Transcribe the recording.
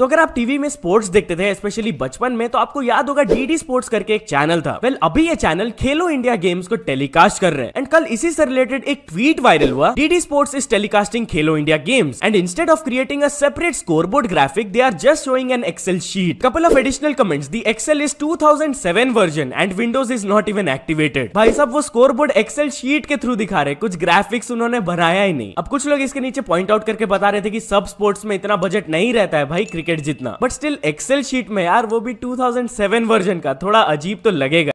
तो अगर आप टीवी में स्पोर्ट्स देखते थे स्पेशली बचपन में तो आपको याद होगा डीडी स्पोर्ट्स करके एक चैनल था वेल well, अभी ये चैनल खेलो इंडिया गेम्स को टेलीकास्ट कर रहे हैं एंड कल इसी से रिलेटेड एक ट्वीट वायरल हुआ DD Sports is telecasting Khelo India Games and instead of creating a separate scoreboard graphic they are just showing an Excel sheet couple of additional comments the Excel is seven version and Windows is not even activated भाई साहब वो scoreboard Excel sheet के through दिखा रहे कुछ graphics उन्होंने बनाया ही नहीं अब कुछ लोग इसके नीचे पॉइंट आउट करके बता रहे थे कि सब स्पोर्ट्स में इतना बजट नहीं रहता है भाई क्रिकेट सर्टिफिकेट जितना बट स्टिल एक्सेल शीट में यार वो भी 2007 वर्जन का थोड़ा अजीब तो लगेगा